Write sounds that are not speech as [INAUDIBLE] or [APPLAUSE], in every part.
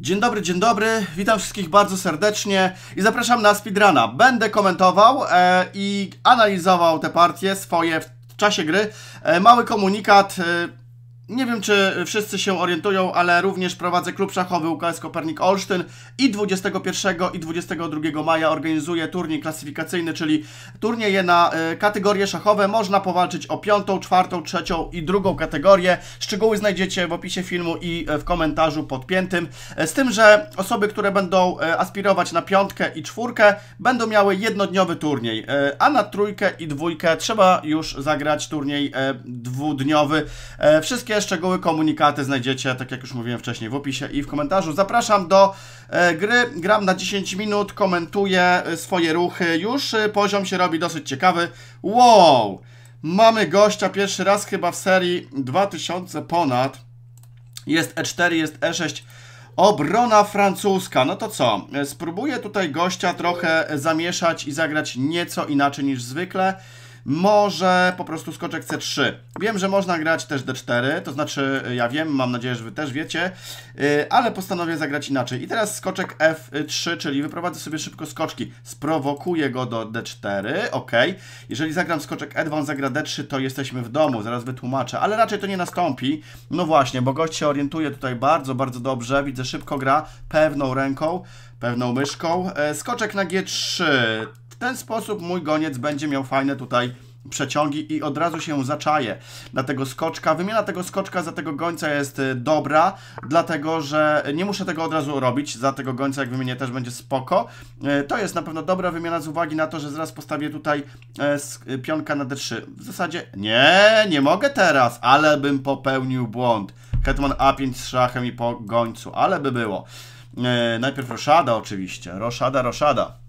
Dzień dobry, dzień dobry. Witam wszystkich bardzo serdecznie i zapraszam na speedruna. Będę komentował e, i analizował te partie swoje w czasie gry. E, mały komunikat. E, nie wiem, czy wszyscy się orientują, ale również prowadzę klub szachowy UKS Kopernik Olsztyn i 21 i 22 maja organizuję turniej klasyfikacyjny, czyli turnieje na e, kategorie szachowe. Można powalczyć o piątą, czwartą, trzecią i drugą kategorię. Szczegóły znajdziecie w opisie filmu i e, w komentarzu podpiętym. E, z tym, że osoby, które będą aspirować na piątkę i czwórkę będą miały jednodniowy turniej, a na trójkę i dwójkę trzeba już zagrać turniej dwudniowy. Wszystkie Wszystkie szczegóły, komunikaty znajdziecie, tak jak już mówiłem wcześniej, w opisie i w komentarzu. Zapraszam do e, gry, gram na 10 minut, komentuję e, swoje ruchy, już e, poziom się robi dosyć ciekawy. Wow! Mamy gościa pierwszy raz chyba w serii 2000 ponad. Jest E4, jest E6. Obrona francuska. No to co? Spróbuję tutaj gościa trochę zamieszać i zagrać nieco inaczej niż zwykle. Może po prostu skoczek C3. Wiem, że można grać też D4, to znaczy y, ja wiem, mam nadzieję, że Wy też wiecie, y, ale postanowię zagrać inaczej. I teraz skoczek F3, czyli wyprowadzę sobie szybko skoczki. Sprowokuję go do D4, ok. Jeżeli zagram skoczek E2, on zagra D3, to jesteśmy w domu, zaraz wytłumaczę, ale raczej to nie nastąpi. No właśnie, bo gość się orientuje tutaj bardzo, bardzo dobrze, widzę szybko gra, pewną ręką pewną myszką. E, skoczek na G3 ten sposób mój goniec będzie miał fajne tutaj przeciągi i od razu się zaczaje na tego skoczka. Wymiana tego skoczka za tego gońca jest y, dobra, dlatego że nie muszę tego od razu robić, za tego gońca jak wymienię też będzie spoko. Y, to jest na pewno dobra wymiana z uwagi na to, że zaraz postawię tutaj e, y, pionka na d3. W zasadzie nie, nie mogę teraz, ale bym popełnił błąd. Hetman A5 z szachem i po gońcu, ale by było. E, najpierw roszada oczywiście, roszada, roszada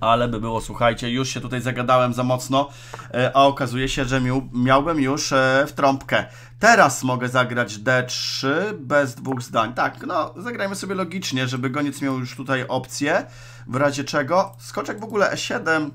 ale by było, słuchajcie, już się tutaj zagadałem za mocno, e, a okazuje się, że miałbym już e, w trąbkę. Teraz mogę zagrać D3 bez dwóch zdań. Tak, no, zagrajmy sobie logicznie, żeby goniec miał już tutaj opcję, w razie czego. Skoczek w ogóle E7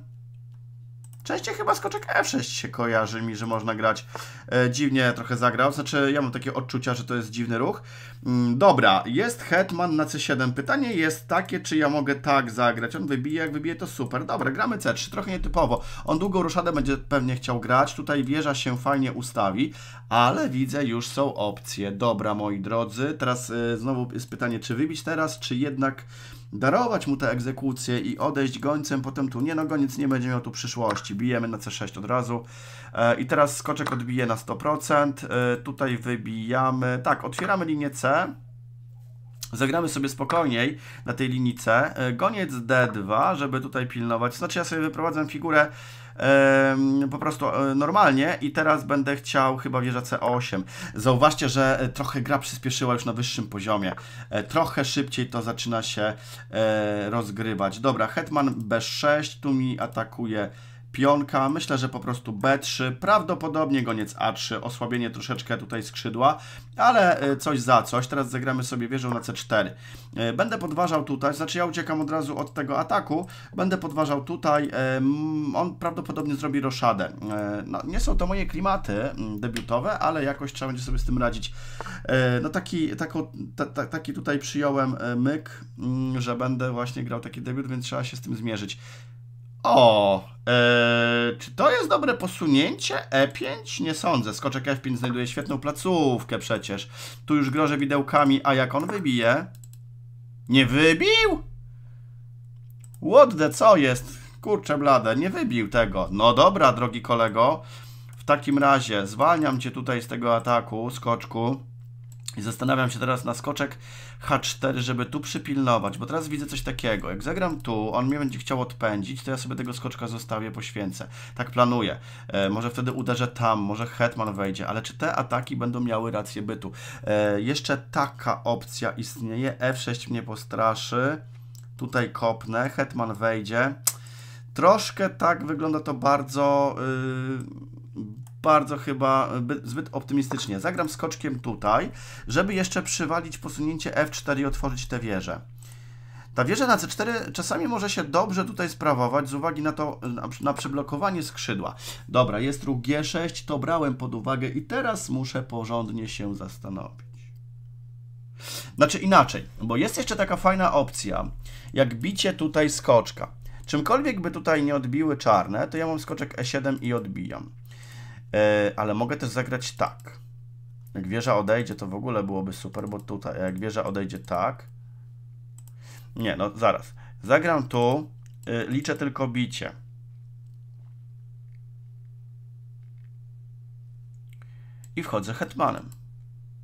Częściej chyba skoczek F6 się kojarzy mi, że można grać. E, dziwnie trochę zagrał, znaczy ja mam takie odczucia, że to jest dziwny ruch. Mm, dobra, jest hetman na C7. Pytanie jest takie, czy ja mogę tak zagrać. On wybije, jak wybije to super. Dobra, gramy C3, trochę nietypowo. On długą ruszadę będzie pewnie chciał grać, tutaj wieża się fajnie ustawi, ale widzę, już są opcje. Dobra, moi drodzy, teraz y, znowu jest pytanie, czy wybić teraz, czy jednak darować mu tę egzekucję i odejść gońcem, potem tu nie, no goniec nie będzie miał tu przyszłości. Bijemy na C6 od razu. E, I teraz skoczek odbije na 100%. E, tutaj wybijamy, tak, otwieramy linię C. Zagramy sobie spokojniej na tej linii C. E, goniec D2, żeby tutaj pilnować. Znaczy ja sobie wyprowadzam figurę po prostu e, normalnie i teraz będę chciał chyba wieża C8. Zauważcie, że e, trochę gra przyspieszyła już na wyższym poziomie. E, trochę szybciej to zaczyna się rozgrywać. Dobra, Hetman B6, tu mi atakuje pionka, myślę, że po prostu B3, prawdopodobnie goniec A3, osłabienie troszeczkę tutaj skrzydła, ale e, coś za coś, teraz zagramy sobie wieżą na C4. E, będę podważał tutaj, znaczy ja uciekam od razu od tego ataku, będę podważał tutaj, e, on prawdopodobnie zrobi roszadę. No, nie są to moje klimaty mm, debiutowe, ale jakoś trzeba będzie sobie z tym radzić. No taki, taką, taki tutaj przyjąłem myk, mm, że będę właśnie grał taki debiut, więc trzeba się z tym zmierzyć. O, e, czy to jest dobre posunięcie? E5? Nie sądzę. Skoczek F5 znajduje świetną placówkę przecież. Tu już grożę widełkami, a jak on wybije? Nie wybił? What the, co jest? Kurczę blade, nie wybił tego. No dobra, drogi kolego. W takim razie zwalniam cię tutaj z tego ataku, skoczku. I zastanawiam się teraz na skoczek H4, żeby tu przypilnować, bo teraz widzę coś takiego. Jak zagram tu, on mnie będzie chciał odpędzić, to ja sobie tego skoczka zostawię, poświęcę. Tak planuję. E, może wtedy uderzę tam, może hetman wejdzie, ale czy te ataki będą miały rację bytu? E, jeszcze taka opcja istnieje. F6 mnie postraszy. Tutaj kopnę, hetman wejdzie. Troszkę tak wygląda to bardzo... Yy bardzo chyba e, zbyt optymistycznie. Zagram skoczkiem tutaj, żeby jeszcze przywalić posunięcie F4 i otworzyć tę wieżę. Ta wieża na C4 czasami może się dobrze tutaj sprawować z uwagi na to, e, na, przeblokowanie przyblokowanie skrzydła. Dobra, jest ruch G6, to brałem pod uwagę i teraz muszę porządnie się zastanowić. Znaczy inaczej, bo jest jeszcze taka fajna opcja, jak bicie tutaj skoczka. Czymkolwiek by tutaj nie odbiły czarne, to ja mam skoczek E7 i odbijam. E, ale mogę też zagrać tak. Jak wieża odejdzie, to w ogóle byłoby super, bo tutaj, jak wieża odejdzie tak... Nie, no zaraz. Zagram tu, y, liczę tylko bicie. I wchodzę hetmanem.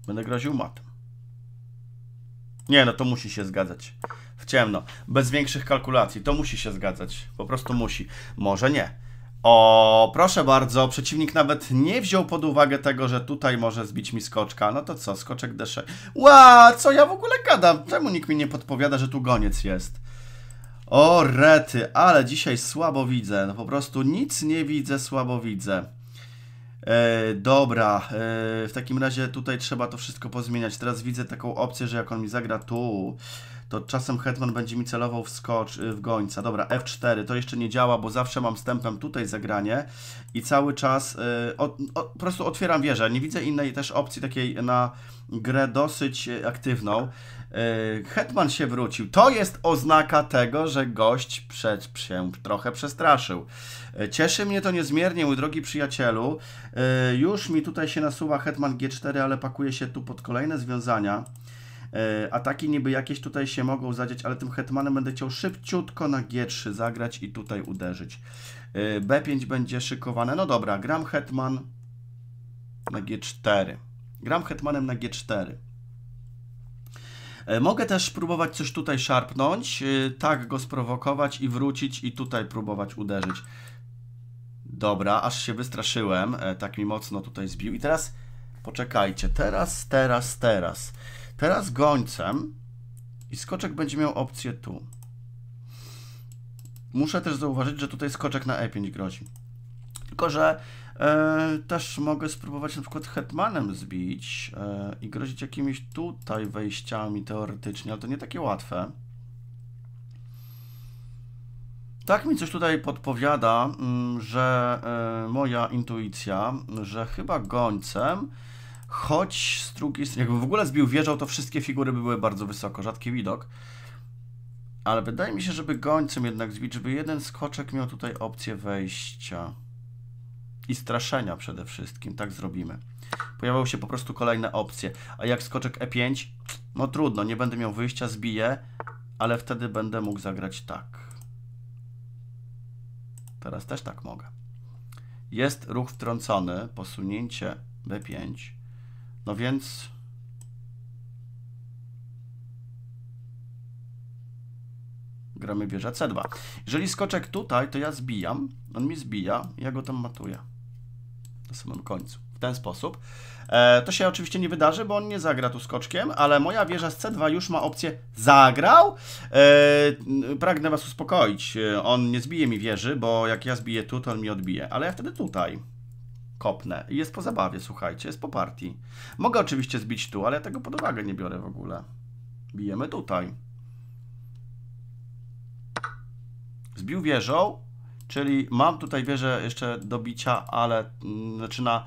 Będę groził matem. Nie, no to musi się zgadzać. W ciemno. Bez większych kalkulacji. To musi się zgadzać. Po prostu musi. Może nie. O, proszę bardzo, przeciwnik nawet nie wziął pod uwagę tego, że tutaj może zbić mi skoczka. No to co, skoczek D6. Ła, co ja w ogóle gadam? Czemu nikt mi nie podpowiada, że tu goniec jest? O, rety, ale dzisiaj słabo widzę. No po prostu nic nie widzę, słabo widzę. E, dobra, e, w takim razie tutaj trzeba to wszystko pozmieniać. Teraz widzę taką opcję, że jak on mi zagra tu to czasem hetman będzie mi celował w skocz, y, w gońca. Dobra, F4, to jeszcze nie działa, bo zawsze mam stępem tutaj zagranie i cały czas y, o, o, po prostu otwieram wieżę. Nie widzę innej też opcji takiej na grę dosyć y, aktywną. Y, hetman się wrócił. To jest oznaka tego, że gość przed się trochę przestraszył. Y, cieszy mnie to niezmiernie, mój drogi przyjacielu. Y, już mi tutaj się nasuwa Hetman G4, ale pakuje się tu pod kolejne związania. E, ataki niby jakieś tutaj się mogą zadziać, ale tym hetmanem będę chciał szybciutko na G3 zagrać i tutaj uderzyć. E, B5 będzie szykowane. No dobra, gram hetman na G4. Gram hetmanem na G4. E, mogę też próbować coś tutaj szarpnąć, tak go sprowokować i wrócić i tutaj próbować uderzyć. Dobra, aż się wystraszyłem, tak mi mocno tutaj zbił. I teraz poczekajcie, teraz, teraz, teraz. Teraz gońcem i skoczek będzie miał opcję tu. Muszę też zauważyć, że tutaj skoczek na e5 grozi. Tylko, że e, też mogę spróbować na przykład hetmanem zbić e, i grozić jakimiś tutaj wejściami teoretycznie, ale to nie takie łatwe. Tak mi coś tutaj podpowiada, mm, że e, moja intuicja, że chyba gońcem Choć z drugiej strony, jakby w ogóle zbił wieżą, to wszystkie figury by były bardzo wysoko, rzadki widok. Ale wydaje mi się, żeby gońcem jednak zbić, żeby jeden skoczek miał tutaj opcję wejścia. I straszenia przede wszystkim, tak zrobimy. Pojawiały się po prostu kolejne opcje. A jak skoczek E5, no trudno, nie będę miał wyjścia, zbiję, ale wtedy będę mógł zagrać tak. Teraz też tak mogę. Jest ruch wtrącony, posunięcie B5. No więc... Gramy wieża C2. Jeżeli skoczek tutaj, to ja zbijam. On mi zbija, ja go tam matuję. Na samym końcu. W ten sposób. E, to się oczywiście nie wydarzy, bo on nie zagra tu skoczkiem, ale moja wieża z C2 już ma opcję zagrał. E, pragnę Was uspokoić. E, on nie zbije mi wieży, bo jak ja zbiję tu, to on mi odbije. Ale ja wtedy tutaj kopnę. I jest po zabawie, słuchajcie, jest po partii. Mogę oczywiście zbić tu, ale ja tego pod uwagę nie biorę w ogóle. Bijemy tutaj. Zbił wieżą, czyli mam tutaj wieżę jeszcze do bicia, ale mm, znaczy na,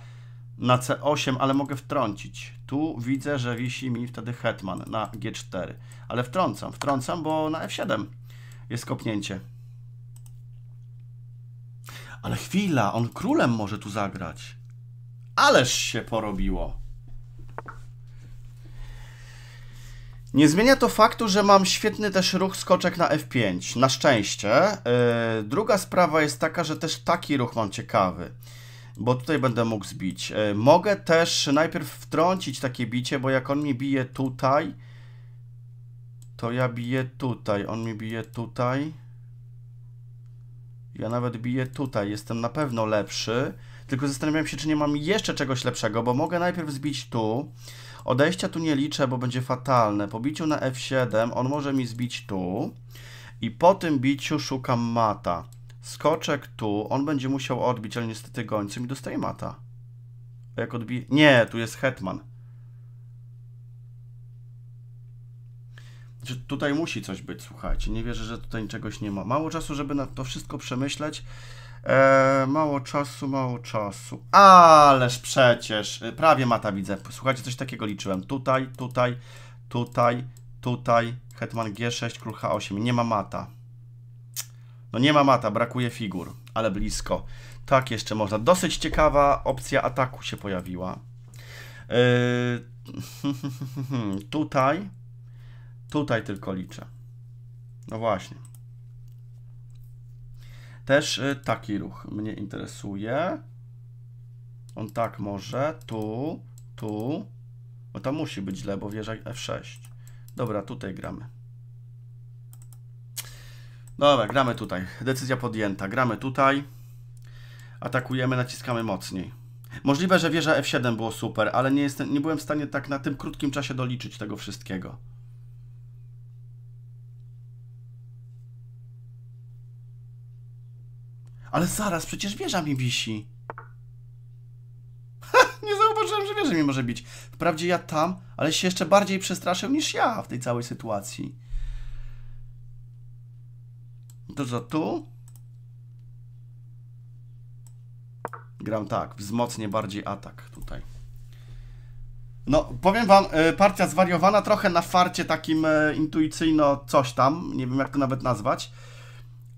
na C8, ale mogę wtrącić. Tu widzę, że wisi mi wtedy hetman na G4, ale wtrącam, wtrącam, bo na F7 jest kopnięcie. Ale chwila, on królem może tu zagrać. Ależ się porobiło. Nie zmienia to faktu, że mam świetny też ruch skoczek na F5. Na szczęście. Yy, druga sprawa jest taka, że też taki ruch mam ciekawy. Bo tutaj będę mógł zbić. Yy, mogę też najpierw wtrącić takie bicie, bo jak on mi bije tutaj, to ja biję tutaj. On mi bije tutaj. Ja nawet biję tutaj, jestem na pewno lepszy. Tylko zastanawiam się, czy nie mam jeszcze czegoś lepszego, bo mogę najpierw zbić tu. Odejścia tu nie liczę, bo będzie fatalne. Po biciu na F7 on może mi zbić tu. I po tym biciu szukam mata. Skoczek tu, on będzie musiał odbić, ale niestety gońcy i dostaje mata. Jak odbije... Nie, tu jest hetman. Tutaj musi coś być, słuchajcie. Nie wierzę, że tutaj czegoś nie ma. Mało czasu, żeby na to wszystko przemyśleć. E, mało czasu, mało czasu. Ależ przecież, e, prawie mata widzę. Słuchajcie, coś takiego liczyłem. Tutaj, tutaj, tutaj, tutaj. Hetman G6, król H8. Nie ma mata. No nie ma mata, brakuje figur, ale blisko. Tak jeszcze można. Dosyć ciekawa opcja ataku się pojawiła. Eee, [LAUGHS] tutaj Tutaj tylko liczę. No właśnie. Też y, taki ruch mnie interesuje. On tak może, tu, tu, bo to musi być źle, bo wieża F6. Dobra, tutaj gramy. Dobra, gramy tutaj. Decyzja podjęta. Gramy tutaj. Atakujemy, naciskamy mocniej. Możliwe, że wieża F7 było super, ale nie, jestem, nie byłem w stanie tak na tym krótkim czasie doliczyć tego wszystkiego. Ale zaraz, przecież wieża mi wisi. nie zauważyłem, że wieża mi może bić. Wprawdzie ja tam, ale się jeszcze bardziej przestraszył niż ja w tej całej sytuacji. To co, tu? Gram tak, wzmocnię bardziej atak tutaj. No, powiem wam, y, partia zwariowana trochę na farcie takim y, intuicyjno coś tam, nie wiem jak to nawet nazwać.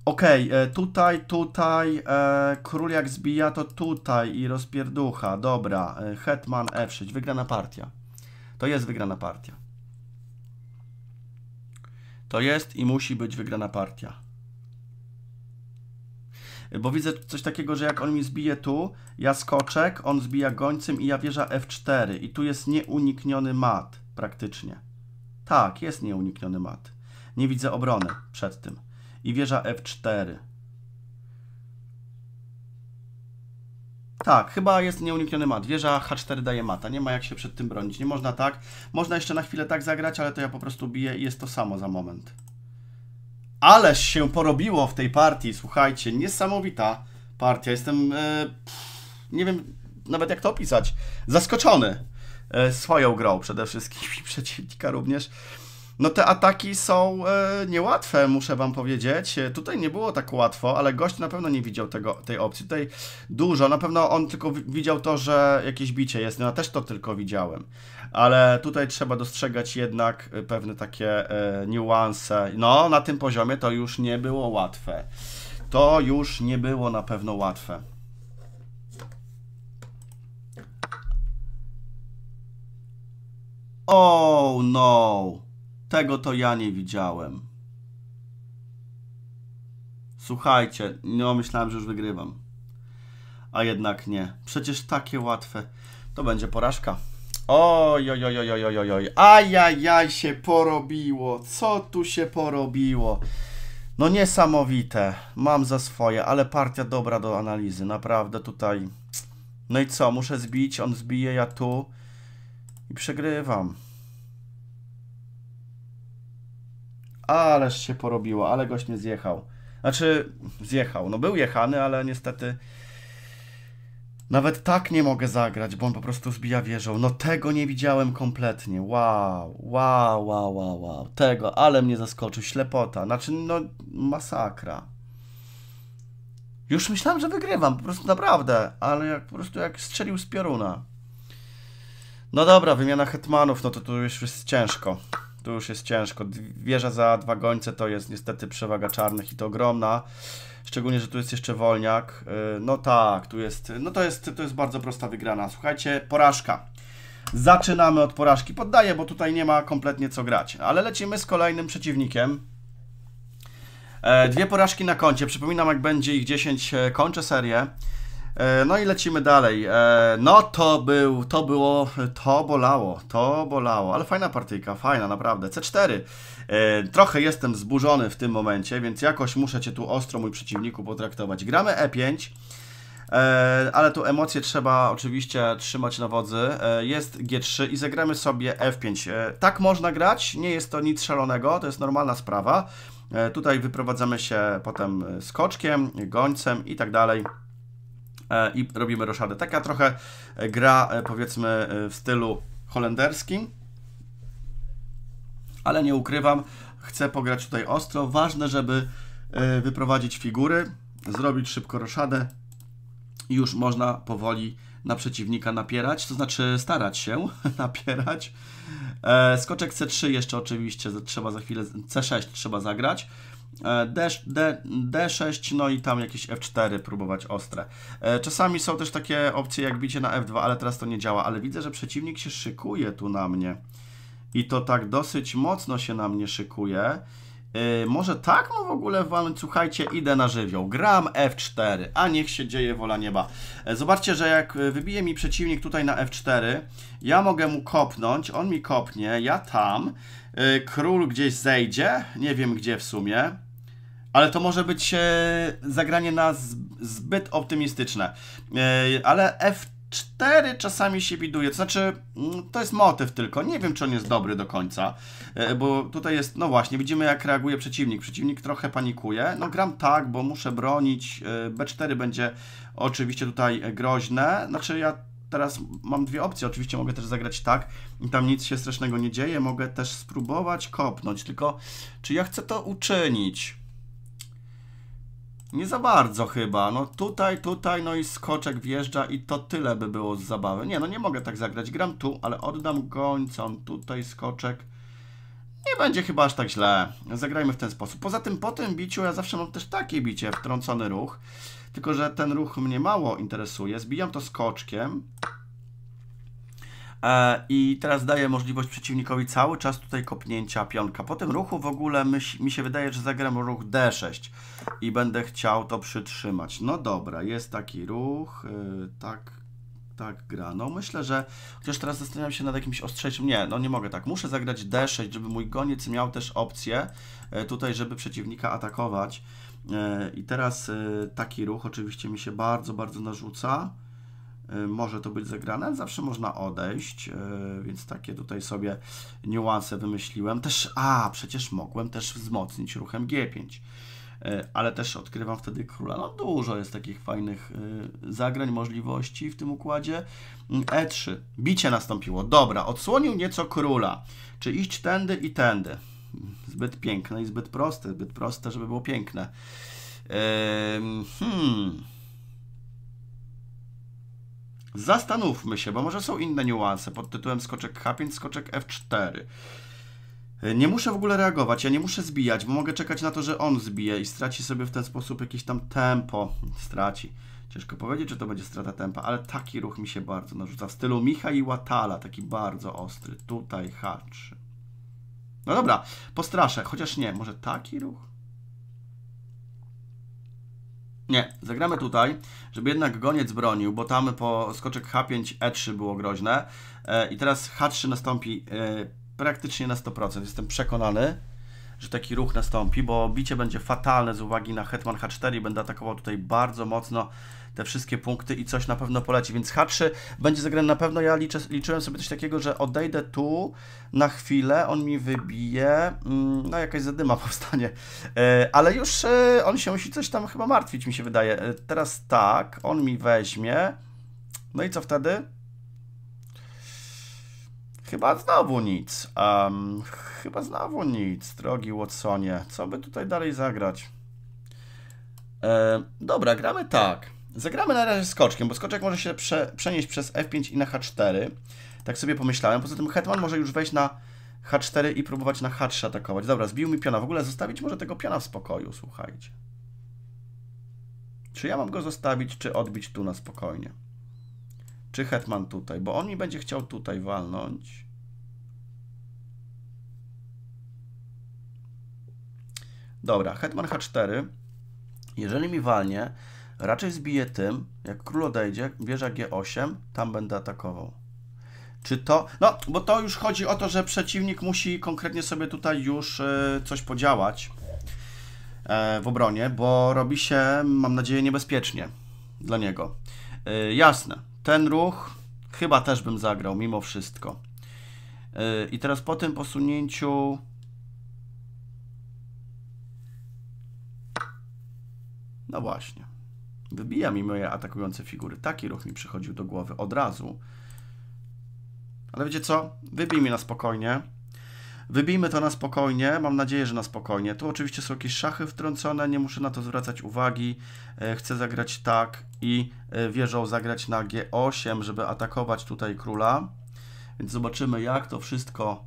Okej, okay, e, tutaj, tutaj, e, król jak zbija, to tutaj i rozpierducha. Dobra, e, hetman f6, wygrana partia. To jest wygrana partia. To jest i musi być wygrana partia. Bo widzę coś takiego, że jak on mi zbije tu, ja skoczek, on zbija gońcem i ja wieża f4. I tu jest nieunikniony mat praktycznie. Tak, jest nieunikniony mat. Nie widzę obrony przed tym i wieża F4. Tak, chyba jest nieunikniony mat. Wieża H4 daje mata, nie ma jak się przed tym bronić. Nie można tak. Można jeszcze na chwilę tak zagrać, ale to ja po prostu biję i jest to samo za moment. Ależ się porobiło w tej partii, słuchajcie, niesamowita partia. Jestem, e, pff, nie wiem nawet jak to opisać, zaskoczony e, swoją grą przede wszystkim i [LAUGHS] przeciwnika również. No te ataki są e, niełatwe, muszę wam powiedzieć. E, tutaj nie było tak łatwo, ale gość na pewno nie widział tego, tej opcji. Tutaj dużo, na pewno on tylko widział to, że jakieś bicie jest. No ja też to tylko widziałem. Ale tutaj trzeba dostrzegać jednak e, pewne takie e, niuanse. No, na tym poziomie to już nie było łatwe. To już nie było na pewno łatwe. Oh no! Tego to ja nie widziałem. Słuchajcie, no myślałem, że już wygrywam. A jednak nie. Przecież takie łatwe. To będzie porażka. Oj, oj, oj, oj, oj, oj, oj. Ajajaj się porobiło. Co tu się porobiło? No niesamowite. Mam za swoje, ale partia dobra do analizy. Naprawdę tutaj... No i co? Muszę zbić, on zbije, ja tu. I przegrywam. Ależ się porobiło, ale gość mnie zjechał. Znaczy, zjechał. No był jechany, ale niestety nawet tak nie mogę zagrać, bo on po prostu zbija wieżą. No tego nie widziałem kompletnie. Wow, wow, wow, wow, wow. Tego, ale mnie zaskoczył. Ślepota. Znaczy, no masakra. Już myślałem, że wygrywam, po prostu naprawdę, ale jak po prostu jak strzelił z pioruna. No dobra, wymiana hetmanów, no to tu już jest ciężko tu już jest ciężko. Wieża za dwa gońce to jest niestety przewaga czarnych i to ogromna. Szczególnie, że tu jest jeszcze wolniak. Y, no tak, tu jest, no to jest, to jest bardzo prosta wygrana. Słuchajcie, porażka. Zaczynamy od porażki. Poddaję, bo tutaj nie ma kompletnie co grać. Ale lecimy z kolejnym przeciwnikiem. E, dwie porażki na koncie. Przypominam, jak będzie ich 10, e, kończę serię. E, no i lecimy dalej. E, no to był, to było, to bolało, to bolało, ale fajna partyjka, fajna naprawdę. C4. E, trochę jestem zburzony w tym momencie, więc jakoś muszę Cię tu ostro, mój przeciwniku, potraktować. Gramy E5. Ale tu emocje trzeba oczywiście trzymać na wodzy. Jest G3 i zagramy sobie F5. Tak można grać, nie jest to nic szalonego, to jest normalna sprawa. Tutaj wyprowadzamy się potem skoczkiem, gońcem i tak dalej. E, i robimy roszadę. Taka trochę e, gra, e, powiedzmy, w stylu holenderskim, ale nie ukrywam, chcę pograć tutaj ostro. Ważne, żeby wyprowadzić figury, zrobić szybko roszadę i już można powoli na przeciwnika napierać, to znaczy starać się [LAUGHS] napierać. Skoczek C3 jeszcze oczywiście trzeba za chwilę, C6 trzeba zagrać. E, D, D, D6, no i tam jakieś F4 próbować ostre. E, czasami są też takie opcje jak bicie na F2, ale teraz to nie działa, ale widzę, że przeciwnik się szykuje tu na mnie. I to tak dosyć mocno się na mnie szykuje. E, może tak mu no w ogóle walnąć? Słuchajcie, idę na żywioł. Gram F4, a niech się dzieje wola nieba. Zobaczcie, że jak wybije mi przeciwnik tutaj na F4, ja mogę mu kopnąć, on mi kopnie, ja tam. król gdzieś zejdzie, nie wiem gdzie w sumie ale to może być e, zagranie na zbyt optymistyczne. E, ale F4 czasami się widuje, to znaczy mm, to jest motyw tylko, nie wiem czy on jest dobry do końca, e, bo tutaj jest, no właśnie, widzimy jak reaguje przeciwnik, przeciwnik trochę panikuje, no gram tak, bo muszę bronić, B4 będzie oczywiście tutaj groźne, znaczy ja teraz mam dwie opcje. Oczywiście mogę też zagrać tak i tam nic się strasznego nie dzieje. Mogę też spróbować kopnąć, tylko czy ja chcę to uczynić? Nie za bardzo chyba. No tutaj, tutaj, no i skoczek wjeżdża i to tyle by było z zabawy. Nie, no nie mogę tak zagrać. Gram tu, ale oddam gońcom tutaj skoczek. Nie będzie chyba aż tak źle. Zagrajmy w ten sposób. Poza tym po tym biciu ja zawsze mam też takie bicie, wtrącony ruch. Tylko, że ten ruch mnie mało interesuje. Zbijam to skoczkiem. E, I teraz daje możliwość przeciwnikowi cały czas tutaj kopnięcia pionka. Po tym ruchu w ogóle mi się wydaje, że zagram ruch D6 i będę chciał to przytrzymać. No dobra, jest taki ruch, y, tak, tak gra. No myślę, że chociaż teraz zastanawiam się nad jakimś ostrzejszym. Nie, no nie mogę tak. Muszę zagrać D6, żeby mój goniec miał też opcję e, tutaj, żeby przeciwnika atakować. E, I teraz taki ruch oczywiście mi się bardzo, bardzo narzuca. Y, może to być zagrane, zawsze można odejść, y, więc takie tutaj sobie niuanse wymyśliłem. Też, a przecież mogłem też wzmocnić ruchem G5, y, ale też odkrywam wtedy króla. No dużo jest takich fajnych zagrań, możliwości w tym układzie. E3, bicie nastąpiło, dobra, odsłonił nieco króla, czy iść tędy i tędy. Zbyt piękne i zbyt proste, zbyt proste, żeby było piękne. Hmm Zastanówmy się, bo może są inne niuanse pod tytułem skoczek H5, skoczek F4. Nie muszę w ogóle reagować, ja nie muszę zbijać, bo mogę czekać na to, że on zbije i straci sobie w ten sposób jakieś tam tempo. Straci. Ciężko powiedzieć, czy to będzie strata tempa, ale taki ruch mi się bardzo narzuca. W stylu Micha i Łatala, taki bardzo ostry. Tutaj H3. No dobra, postraszę, chociaż nie, może taki ruch? Nie, zagramy tutaj, żeby jednak goniec bronił, bo tam po skoczek H5, E3 było groźne. E, I teraz H3 nastąpi e, praktycznie na 100%. Jestem przekonany, że taki ruch nastąpi, bo bicie będzie fatalne z uwagi na Hetman H4 i będę atakował tutaj bardzo mocno te wszystkie punkty i coś na pewno poleci, więc H3 będzie zagrany na pewno. Ja liczę, liczyłem sobie coś takiego, że odejdę tu na chwilę, on mi wybije, mm, no jakaś zadyma [LAUGHS] powstanie, e, ale już e, on się musi coś tam chyba martwić, mi się wydaje. E, teraz tak, on mi weźmie, no i co wtedy? Chyba znowu nic. Um, chyba znowu nic, drogi Watsonie. Co by tutaj dalej zagrać? E, dobra, gramy tak. Zagramy na razie skoczkiem, bo skoczek może się prze, przenieść przez F5 i na H4. Tak sobie pomyślałem. Poza tym hetman może już wejść na H4 i próbować na H3 atakować. Dobra, zbił mi piona. W ogóle zostawić może tego piona w spokoju, słuchajcie. Czy ja mam go zostawić, czy odbić tu na spokojnie? Czy hetman tutaj? Bo on mi będzie chciał tutaj walnąć. Dobra, hetman H4. Jeżeli mi walnie, Raczej zbiję tym, jak król odejdzie, wieża G8, tam będę atakował. Czy to... No, bo to już chodzi o to, że przeciwnik musi konkretnie sobie tutaj już e, coś podziałać e, w obronie, bo robi się, mam nadzieję, niebezpiecznie dla niego. E, jasne, ten ruch chyba też bym zagrał, mimo wszystko. I teraz po tym posunięciu... No właśnie. Wybija mi moje atakujące figury. Taki ruch mi przychodził do głowy od razu. Ale wiecie co? Wybij mi na spokojnie. Wybijmy to na spokojnie, mam nadzieję, że na spokojnie. Tu oczywiście są jakieś szachy wtrącone, nie muszę na to zwracać uwagi. E, chcę zagrać tak i e, wieżą zagrać na G8, żeby atakować tutaj króla. Więc zobaczymy jak to wszystko...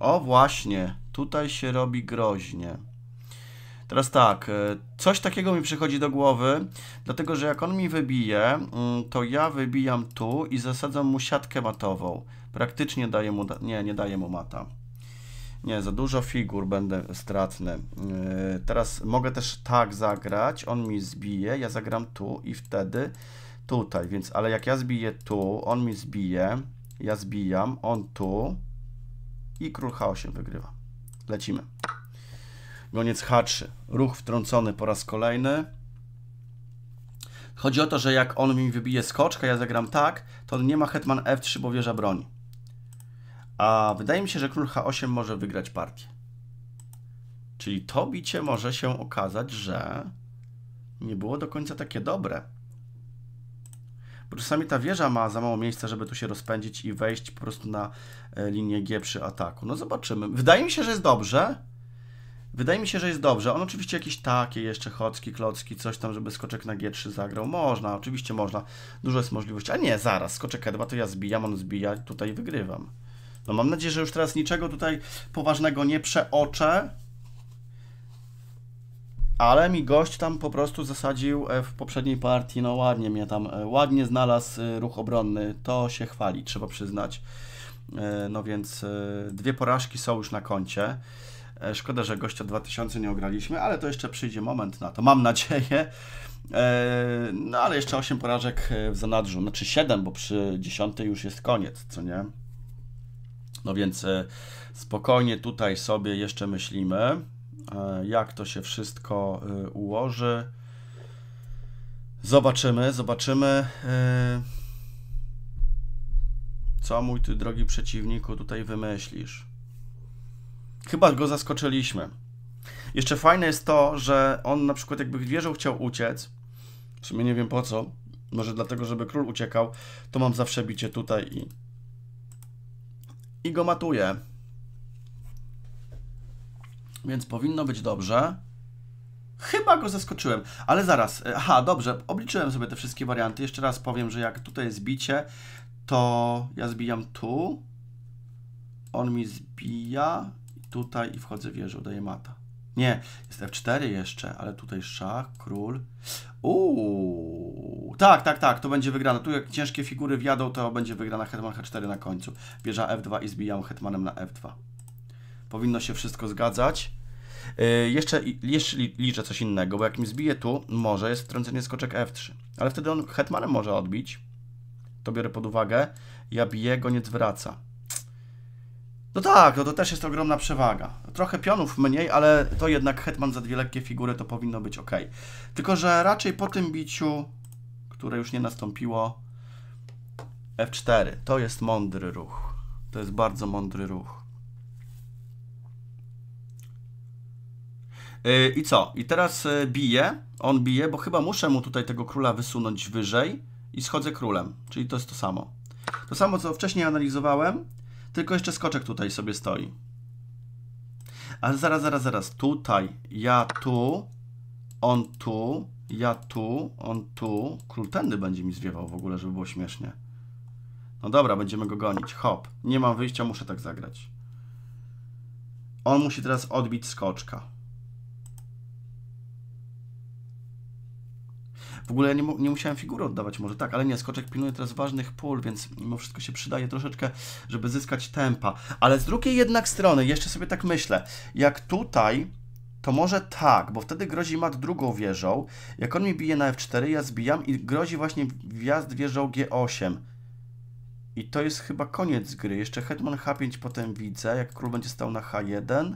O właśnie, tutaj się robi groźnie. Teraz tak, e, coś takiego mi przychodzi do głowy, dlatego że jak on mi wybije, mm, to ja wybijam tu i zasadzam mu siatkę matową. Praktycznie daję mu, nie, nie daję mu mata. Nie, za dużo figur będę stratny. E, teraz mogę też tak zagrać, on mi zbije, ja zagram tu i wtedy tutaj, więc, ale jak ja zbiję tu, on mi zbije, ja zbijam, on tu i król H8 wygrywa. Lecimy. Goniec H3. Ruch wtrącony po raz kolejny. Chodzi o to, że jak on mi wybije skoczka, ja zagram tak, to on nie ma hetman F3, bo wieża broni. A wydaje mi się, że król H8 może wygrać partię. Czyli to bicie może się okazać, że nie było do końca takie dobre. Bo czasami ta wieża ma za mało miejsca, żeby tu się rozpędzić i wejść po prostu na e, linię G przy ataku. No zobaczymy. Wydaje mi się, że jest dobrze. Wydaje mi się, że jest dobrze. On oczywiście jakieś takie jeszcze chocki, klocki, coś tam, żeby skoczek na G3 zagrał. Można, oczywiście można. Dużo jest możliwości. A nie, zaraz, skoczek E2 to ja zbijam, on zbija, tutaj wygrywam. No mam nadzieję, że już teraz niczego tutaj poważnego nie przeoczę. Ale mi gość tam po prostu zasadził e, w poprzedniej partii, no ładnie mnie tam, e, ładnie znalazł e, ruch obronny. To się chwali, trzeba przyznać. No więc dwie porażki są już na koncie. E, szkoda, że gościa 2000 nie ograliśmy, ale to jeszcze przyjdzie moment na to. Mam nadzieję. E, no ale jeszcze 8 porażek e, w zanadrzu, znaczy 7, bo przy 10 już jest koniec, co nie? No więc spokojnie tutaj sobie jeszcze myślimy, jak to się wszystko ułoży. Zobaczymy, zobaczymy. Co mój ty drogi przeciwniku tutaj wymyślisz? chyba go zaskoczyliśmy. Jeszcze fajne jest to, że on na przykład jakby wieżą chciał uciec, w sumie nie wiem po co, może dlatego, żeby król uciekał, to mam zawsze bicie tutaj i, i go matuję. Więc powinno być dobrze. Chyba go zaskoczyłem, ale zaraz, e, aha, dobrze, obliczyłem sobie te wszystkie warianty. Jeszcze raz powiem, że jak tutaj jest bicie, to ja zbijam tu, on mi zbija, tutaj i wchodzę wieżę, udaję mata. Nie, jest F4 jeszcze, ale tutaj szach, król. Uuu, tak, tak, tak, to będzie wygrana. Tu jak ciężkie figury wjadą, to będzie wygrana hetman H4 na końcu. Wieża F2 i zbijam hetmanem na F2. Powinno się wszystko zgadzać. Yy, jeszcze, jeszcze liczę coś innego, bo jak mi zbije tu, może jest wtrącenie skoczek F3. Ale wtedy on hetmanem może odbić. To biorę pod uwagę. Ja biję, go nie zwraca. No tak, no to też jest ogromna przewaga. Trochę pionów mniej, ale to jednak hetman za dwie lekkie figury to powinno być ok. Tylko, że raczej po tym biciu, które już nie nastąpiło, F4. To jest mądry ruch. To jest bardzo mądry ruch. Yy, I co? I teraz y, bije. On bije, bo chyba muszę mu tutaj tego króla wysunąć wyżej i schodzę królem. Czyli to jest to samo. To samo, co wcześniej analizowałem tylko jeszcze skoczek tutaj sobie stoi. Ale zaraz, zaraz, zaraz. Tutaj. Ja tu. On tu. Ja tu. On tu. Król tędy będzie mi zwiewał w ogóle, żeby było śmiesznie. No dobra, będziemy go gonić. Hop. Nie mam wyjścia, muszę tak zagrać. On musi teraz odbić skoczka. W ogóle ja nie, nie musiałem figury oddawać może, tak, ale nie, skoczek pilnuje teraz ważnych pól, więc mimo wszystko się przydaje troszeczkę, żeby zyskać tempa. Ale z drugiej jednak strony, jeszcze sobie tak myślę, jak tutaj to może tak, bo wtedy grozi mat drugą wieżą. Jak on mi bije na F4, ja zbijam i grozi właśnie wjazd wieżą G8. I to jest chyba koniec gry. Jeszcze hetman H5 potem widzę, jak król będzie stał na H1.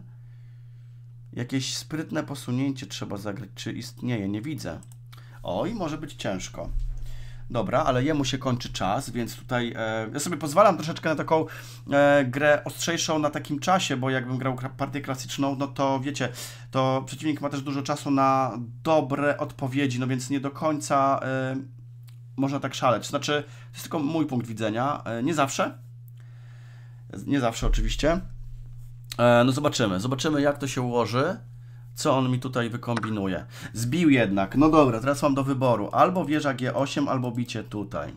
Jakieś sprytne posunięcie trzeba zagrać, czy istnieje? Nie widzę. Oj, może być ciężko. Dobra, ale jemu się kończy czas, więc tutaj e, ja sobie pozwalam troszeczkę na taką e, grę ostrzejszą na takim czasie, bo jakbym grał partię klasyczną, no to wiecie, to przeciwnik ma też dużo czasu na dobre odpowiedzi, no więc nie do końca e, można tak szaleć. Znaczy, to jest tylko mój punkt widzenia, e, nie zawsze, nie zawsze oczywiście. E, no zobaczymy, zobaczymy jak to się ułoży. Co on mi tutaj wykombinuje? Zbił jednak. No dobra, teraz mam do wyboru. Albo wieża G8, albo bicie tutaj.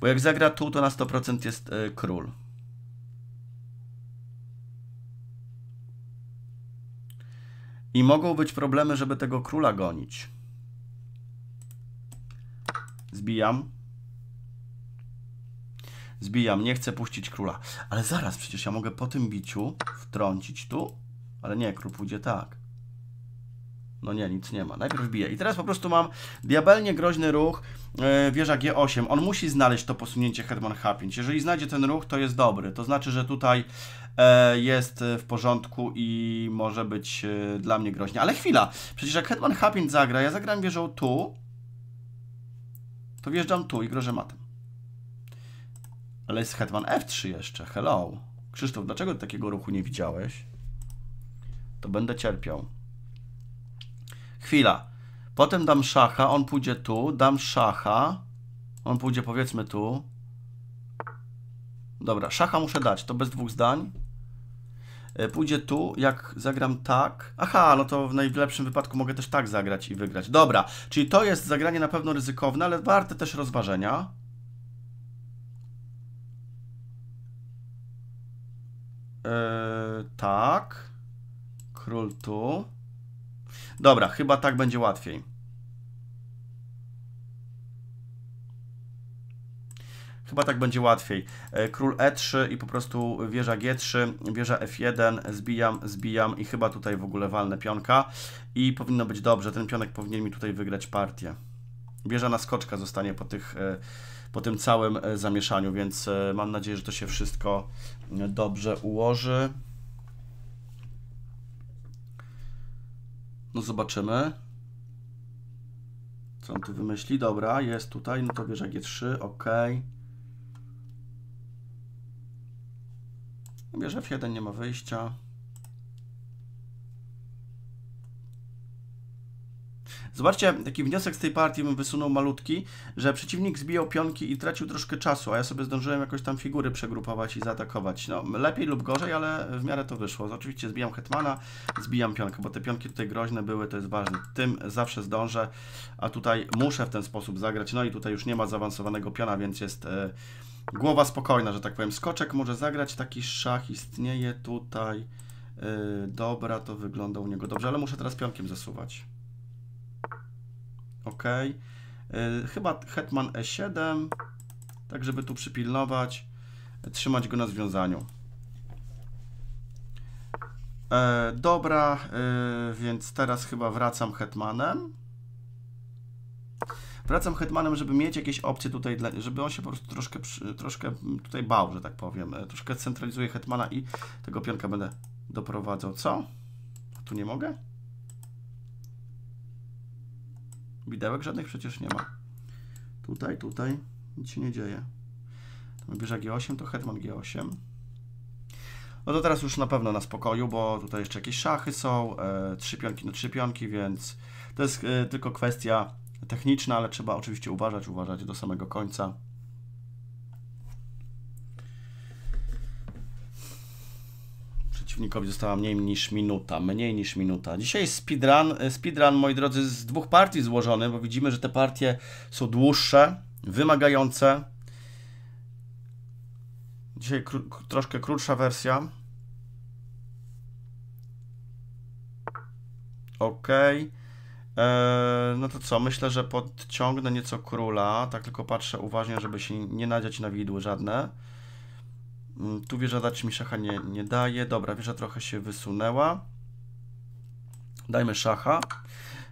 Bo jak zagra tu, to na 100% jest y, król. I mogą być problemy, żeby tego króla gonić. Zbijam. Zbijam, nie chcę puścić króla. Ale zaraz, przecież ja mogę po tym biciu wtrącić tu. Ale nie, król pójdzie tak. No nie, nic nie ma. Najpierw bije. I teraz po prostu mam diabelnie groźny ruch yy, wieża G8. On musi znaleźć to posunięcie Hetman H5. Jeżeli znajdzie ten ruch, to jest dobry. To znaczy, że tutaj yy, jest e, w porządku i może być yy, dla mnie groźnie. Ale chwila, przecież jak Hetman H5 zagra, ja zagram wieżą tu, to wjeżdżam tu i grożę matem. Ale jest hetman F3 jeszcze, hello. Krzysztof, dlaczego takiego ruchu nie widziałeś? To będę cierpiał. Chwila. Potem dam szacha, on pójdzie tu, dam szacha. On pójdzie powiedzmy tu. Dobra, szacha muszę dać, to bez dwóch zdań. E, pójdzie tu, jak zagram tak. Aha, no to w najlepszym wypadku mogę też tak zagrać i wygrać. Dobra, czyli to jest zagranie na pewno ryzykowne, ale warte też rozważenia. E, tak. Król tu. Dobra, chyba tak będzie łatwiej. Chyba tak będzie łatwiej. E, król E3 i po prostu wieża G3, wieża F1, zbijam, zbijam i chyba tutaj w ogóle walne pionka i powinno być dobrze. Ten pionek powinien mi tutaj wygrać partię. Wieża na skoczka zostanie po tych... Yy, po tym całym e, zamieszaniu, więc e, mam nadzieję, że to się wszystko e, dobrze ułoży. No zobaczymy. Co on tu wymyśli? Dobra, jest tutaj, no to wieża G3, ok. Wieża F1 nie ma wyjścia. Zobaczcie, taki wniosek z tej partii bym wysunął malutki, że przeciwnik zbijał pionki i tracił troszkę czasu, a ja sobie zdążyłem jakoś tam figury przegrupować i zaatakować. No, lepiej lub gorzej, ale w miarę to wyszło. Znaczy, oczywiście zbijam hetmana, zbijam pionkę, bo te pionki tutaj groźne były, to jest ważne. Tym zawsze zdążę, a tutaj muszę w ten sposób zagrać. No i tutaj już nie ma zaawansowanego piona, więc jest... E, głowa spokojna, że tak powiem. Skoczek może zagrać, taki szach istnieje tutaj. Yy, dobra, to wygląda u niego dobrze, ale muszę teraz pionkiem zasuwać. OK. Chyba hetman e7, tak żeby tu przypilnować, y, trzymać go na związaniu. E, dobra, e, więc teraz chyba wracam hetmanem. Wracam hetmanem, żeby mieć jakieś opcje tutaj, dla, żeby on się po prostu troszkę, troszkę tutaj bał, że tak powiem. E, troszkę centralizuję hetmana i tego pionka będę doprowadzał. Co? Tu nie mogę? Widełek żadnych przecież nie ma. Tutaj, tutaj nic się nie dzieje. Wybierza G8, to hetman G8. No to teraz już na pewno na spokoju, bo tutaj jeszcze jakieś szachy są, e, trzy pionki na trzy pionki, więc to jest e, tylko kwestia techniczna, ale trzeba oczywiście uważać, uważać do samego końca. przeciwnikowi została mniej niż minuta, mniej niż minuta. Dzisiaj speedrun, e, speedrun moi drodzy, z dwóch partii złożony, bo widzimy, że te partie są dłuższe, wymagające. Dzisiaj kró troszkę krótsza wersja. Ok. Eee, no to co, myślę, że podciągnę nieco króla, tak tylko patrzę uważnie, żeby się nie nadziać na widły żadne. Mm, tu wieża dać mi szacha nie, nie daje. Dobra, wieża trochę się wysunęła. Dajmy szacha.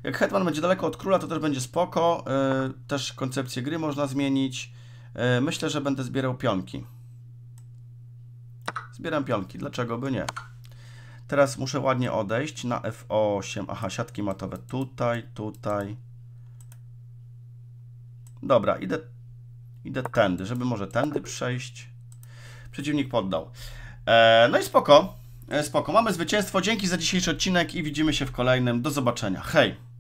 Jak hetman będzie daleko od króla, to też będzie spoko. E, też koncepcję gry można zmienić. E, myślę, że będę zbierał pionki. Zbieram pionki, dlaczego by nie? Teraz muszę ładnie odejść na F8. Aha, siatki matowe tutaj, tutaj. Dobra, idę, idę tędy, żeby może tędy przejść przeciwnik poddał. E, no i spoko, e, spoko. Mamy zwycięstwo. Dzięki za dzisiejszy odcinek i widzimy się w kolejnym. Do zobaczenia. Hej!